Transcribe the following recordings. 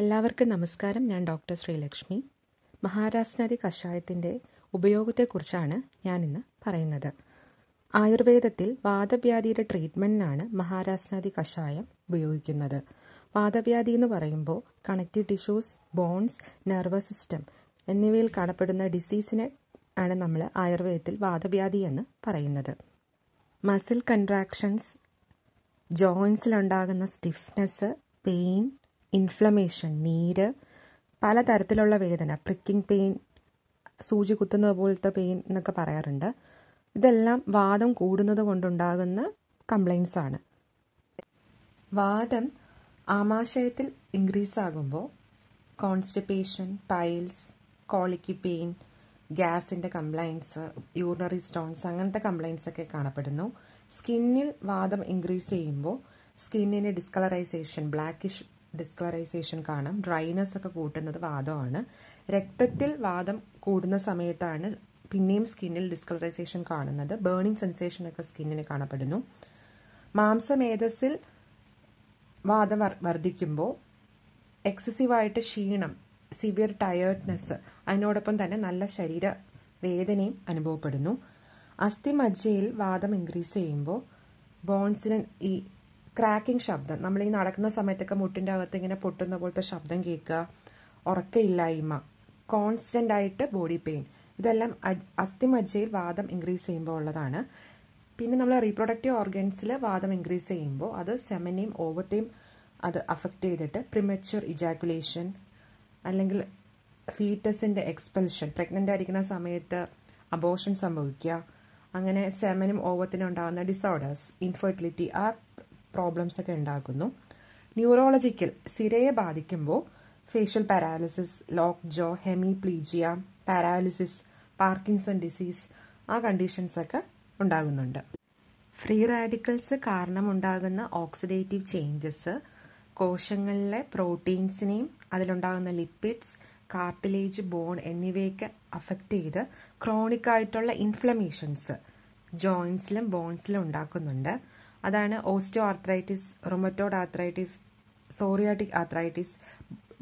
എല്ലാവർക്കും നമസ്കാരം ഞാൻ ഡോക്ടർ ശ്രീലക്ഷ്മി മഹാരാസ്നാദി കഷായത്തിൻ്റെ ഉപയോഗത്തെക്കുറിച്ചാണ് ഞാനിന്ന് പറയുന്നത് ആയുർവേദത്തിൽ വാദവ്യാധിയുടെ ട്രീറ്റ്മെൻറ്റിനാണ് മഹാരാസ്നാദി കഷായം ഉപയോഗിക്കുന്നത് വാദവ്യാധി എന്ന് പറയുമ്പോൾ connective tissues bones nervous system എന്നിവയിൽ കാണപ്പെടുന്ന ഡിസീസിനെ ആണ് നമ്മൾ ആയുർവേദത്തിൽ വാദവ്യാധി എന്ന് പറയുന്നത് മസിൽ കൺട്രാക്ഷൻസ് ജോയിൻസിലുണ്ടാകുന്ന സ്റ്റിഫ്നെസ് പെയിൻ ഇൻഫ്ലമേഷൻ നീര് പലതരത്തിലുള്ള വേദന പ്രിക്കിംഗ് പെയിൻ സൂചി കുത്തുന്നത് പോലത്തെ പെയിൻ എന്നൊക്കെ പറയാറുണ്ട് ഇതെല്ലാം വാദം കൂടുന്നത് കൊണ്ടുണ്ടാകുന്ന കംപ്ലൈൻസ് ആണ് വാദം ആമാശയത്തിൽ ഇൻക്രീസ് ആകുമ്പോൾ കോൺസ്റ്റിപ്പേഷൻ പൈൽസ് കോളിക്ക് പെയിൻ ഗ്യാസിൻ്റെ കംപ്ലൈൻസ് യൂറിനറി സ്റ്റോൺസ് അങ്ങനത്തെ കംപ്ലൈൻസ് ഒക്കെ കാണപ്പെടുന്നു സ്കിന്നിൽ വാദം ഇൻക്രീസ് ചെയ്യുമ്പോൾ സ്കിന്നിന് ഡിസ്കളറൈസേഷൻ ബ്ലാക്കിഷ് ഡിസ്കളറൈസേഷൻ കാണാം ഡ്രൈനെസ് ഒക്കെ കൂട്ടുന്നത് വാദമാണ് രക്തത്തിൽ വാദം കൂടുന്ന സമയത്താണ് പിന്നെയും സ്കിന്നിൽ ഡിസ്കളറൈസേഷൻ കാണുന്നത് ബേണിംഗ് സെൻസേഷൻ ഒക്കെ സ്കിന്നിന് കാണപ്പെടുന്നു മാംസമേധസ്സിൽ വാദം വർദ്ധിക്കുമ്പോൾ എക്സസീവായിട്ട് ക്ഷീണം സിവിയർ ടയേർഡ്നെസ് അതിനോടൊപ്പം തന്നെ നല്ല ശരീര വേദനയും അനുഭവപ്പെടുന്നു അസ്ഥിമജ്ജയിൽ വാദം ഇൻക്രീസ് ചെയ്യുമ്പോൾ ബോൺസിന് ഈ ക്രാക്കിംഗ് ശബ്ദം നമ്മൾ ഈ നടക്കുന്ന സമയത്തൊക്കെ മുട്ടിൻ്റെ അകത്ത് ഇങ്ങനെ പൊട്ടുന്ന പോലത്തെ ശബ്ദം കേൾക്കുക ഉറക്കമില്ലായ്മ കോൺസ്റ്റൻ്റ് ആയിട്ട് ബോഡി പെയിൻ ഇതെല്ലാം അസ്ഥിമജ്ജയിൽ വാദം ഇൻക്രീസ് ചെയ്യുമ്പോൾ ഉള്ളതാണ് പിന്നെ നമ്മൾ റീപ്രൊഡക്റ്റീവ് ഓർഗൻസിൽ വാദം ഇൻക്രീസ് ചെയ്യുമ്പോൾ അത് സെമനെയും ഓവത്തെയും അത് അഫക്റ്റ് ചെയ്തിട്ട് പ്രിമച്വർ ഇജാക്കുലേഷൻ അല്ലെങ്കിൽ ഫീറ്റസിൻ്റെ എക്സ്പെൽഷൻ പ്രഗ്നൻ്റ് ആയിരിക്കുന്ന സമയത്ത് അബോഷൻ സംഭവിക്കുക അങ്ങനെ സെമനും ഓവത്തിനും ഉണ്ടാകുന്ന ഡിസോർഡേഴ്സ് ഇൻഫെർട്ടിലിറ്റി ആ പ്രോബ്ലംസ് ഒക്കെ ഉണ്ടാക്കുന്നു ന്യൂറോളജിക്കൽ സിരയെ ബാധിക്കുമ്പോൾ facial paralysis lock jaw hemiplegia paralysis Parkinson disease ആ കണ്ടീഷൻസ് ഒക്കെ ഉണ്ടാകുന്നുണ്ട് ഫ്രീ റാഡിക്കൽസ് കാരണമുണ്ടാകുന്ന ഓക്സിഡേറ്റീവ് ചേഞ്ചസ് കോശങ്ങളിലെ പ്രോട്ടീൻസിനെയും അതിലുണ്ടാകുന്ന ലിപ്പിഡ്സ് കാർട്ടിലേജ് ബോൺ എന്നിവയൊക്കെ അഫക്റ്റ് ചെയ്ത് ക്രോണിക്കായിട്ടുള്ള ആയിട്ടുള്ള ഇൻഫ്ലമേഷൻസ് ജോയിൻസിലും ബോൺസിലും ഉണ്ടാക്കുന്നുണ്ട് അതാണ് osteo arthritis rheumatoid arthritis psoriatic arthritis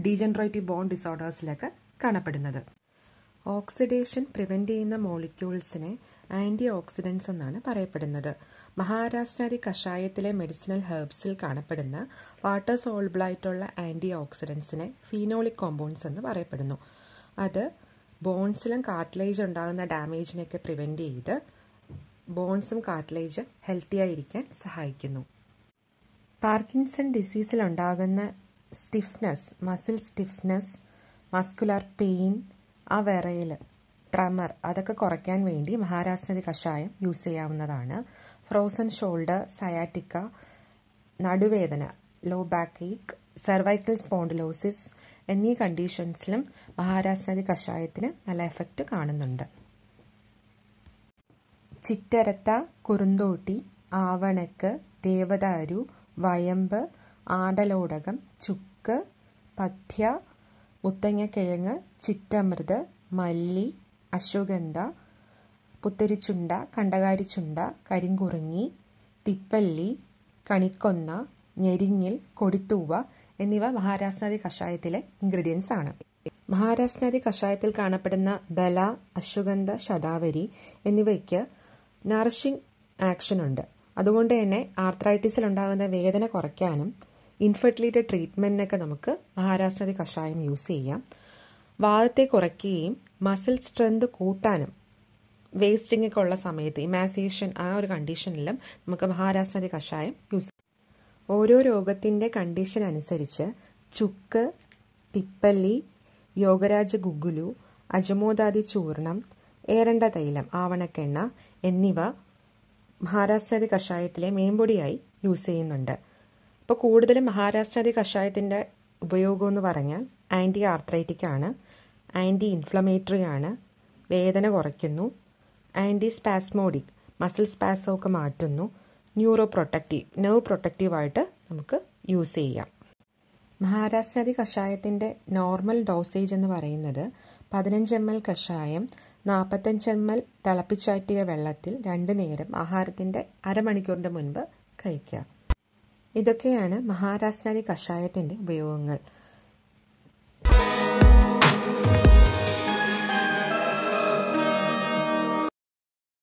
degenerative bone ഡിസോർഡേഴ്സിലൊക്കെ കാണപ്പെടുന്നത് ഓക്സിഡേഷൻ പ്രിവെന്റ് ചെയ്യുന്ന മോളിക്യൂൾസിനെ ആൻറ്റി ഓക്സിഡൻസ് എന്നാണ് പറയപ്പെടുന്നത് മഹാരാഷ്ട്രാദി കഷായത്തിലെ മെഡിസിനൽ ഹെർബ്സിൽ കാണപ്പെടുന്ന വാട്ടർ സോൾബിളായിട്ടുള്ള ആൻറ്റി ഓക്സിഡൻസിനെ ഫീനോളിക് കോമ്പൗണ്ട്സ് എന്ന് പറയപ്പെടുന്നു അത് ബോൺസിലും കാർട്ടിലേജ് ഉണ്ടാകുന്ന ഡാമേജിനെയൊക്കെ പ്രിവെൻറ്റ് ചെയ്ത് ബോൺസും കാർട്ടിലേജ് ഹെൽത്തിയായിരിക്കാൻ സഹായിക്കുന്നു പാർക്കിൻസൺ ഡിസീസിൽ ഉണ്ടാകുന്ന stiffness muscle stiffness muscular pain ആ വിറയിൽ ട്രമർ അതൊക്കെ കുറയ്ക്കാൻ വേണ്ടി മഹാരാഷ്ട്രതി കഷായം യൂസ് ചെയ്യാവുന്നതാണ് ഫ്രോസൺ ഷോൾഡർ സയാറ്റിക്ക നടുവേദന low back ache cervical spondylosis എന്നീ കണ്ടീഷൻസിലും മഹാരാഷ്ട്രതി കഷായത്തിന് നല്ല എഫക്റ്റ് കാണുന്നുണ്ട് ചിറ്റരത്ത കുറുന്തോട്ടി ആവണക്ക് ദേവദാരു വയമ്പ് ആടലോടകം ചുക്ക് പഥ്യ മുത്തങ്ങക്കിഴങ്ങ് ചിറ്റമൃത് മല്ലി അശ്വഗന്ധ പുത്തരിച്ചുണ്ട കണ്ടകാരിച്ചുണ്ട കരിങ്കുറുങ്ങി തിപ്പല്ലി കണിക്കൊന്ന ഞെരിങ്ങിൽ കൊടിത്തൂവ എന്നിവ മഹാരാഷ്ട്രാതി കഷായത്തിലെ ഇൻഗ്രീഡിയൻസ് ആണ് മഹാരാഷ്ട്രാതി കഷായത്തിൽ കാണപ്പെടുന്ന ദല അശ്വഗന്ധ ശതാവരി എന്നിവയ്ക്ക് നറിഷിംഗ് ആക്ഷൻ ഉണ്ട് അതുകൊണ്ട് തന്നെ ആർത്രൈറ്റിസിൽ ഉണ്ടാകുന്ന വേദന കുറയ്ക്കാനും ഇൻഫെർട്ടിലിറ്റി ട്രീറ്റ്മെന്റിനൊക്കെ നമുക്ക് മഹാരാഷ്ട്രതി കഷായം യൂസ് ചെയ്യാം വാദത്തെ കുറയ്ക്കുകയും മസിൽ സ്ട്രെങ്ത് കൂട്ടാനും വേസ്റ്റിംഗ് ഒക്കെ ഉള്ള സമയത്ത് ഇമാസേഷൻ ആ ഒരു കണ്ടീഷനിലും നമുക്ക് മഹാരാഷ്ട്രതി കഷായം യൂസ് ഓരോ രോഗത്തിന്റെ കണ്ടീഷൻ അനുസരിച്ച് ചുക്ക് തിപ്പല്ലി യോഗരാജ ഗുഗുലു അജമോദാദി ചൂർണം ഏരണ്ട തൈലം ആവണക്കെണ്ണ എന്നിവ മഹാരാഷ്ട്രതി കഷായത്തിലെ മീൻപൊടിയായി യൂസ് ചെയ്യുന്നുണ്ട് അപ്പോൾ കൂടുതലും മഹാരാഷ്ട്രതി കഷായത്തിൻ്റെ ഉപയോഗം എന്ന് പറഞ്ഞാൽ ആൻറ്റി ആർത്രൈറ്റിക് ആണ് ആൻറ്റി ഇൻഫ്ലമേറ്ററി ആണ് വേദന കുറയ്ക്കുന്നു ആൻറ്റി സ്പാസ്മോഡിക് മസിൽ സ്പാസമൊക്കെ മാറ്റുന്നു ന്യൂറോ പ്രൊട്ടക്റ്റീവ് നെർവ് പ്രൊട്ടക്റ്റീവായിട്ട് നമുക്ക് യൂസ് ചെയ്യാം മഹാരാഷ്ട്രതി കഷായത്തിൻ്റെ നോർമൽ ഡോസേജ് എന്ന് പറയുന്നത് പതിനഞ്ച് എം എൽ കഷായം നാൽപ്പത്തഞ്ച് എം എൽ തിളപ്പിച്ചാറ്റിയ വെള്ളത്തിൽ രണ്ട് നേരം ആഹാരത്തിൻ്റെ അരമണിക്കൂറിൻ്റെ മുൻപ് കഴിക്കുക ഇതൊക്കെയാണ് മഹാരാസ്നാരി കഷായത്തിൻ്റെ ഉപയോഗങ്ങൾ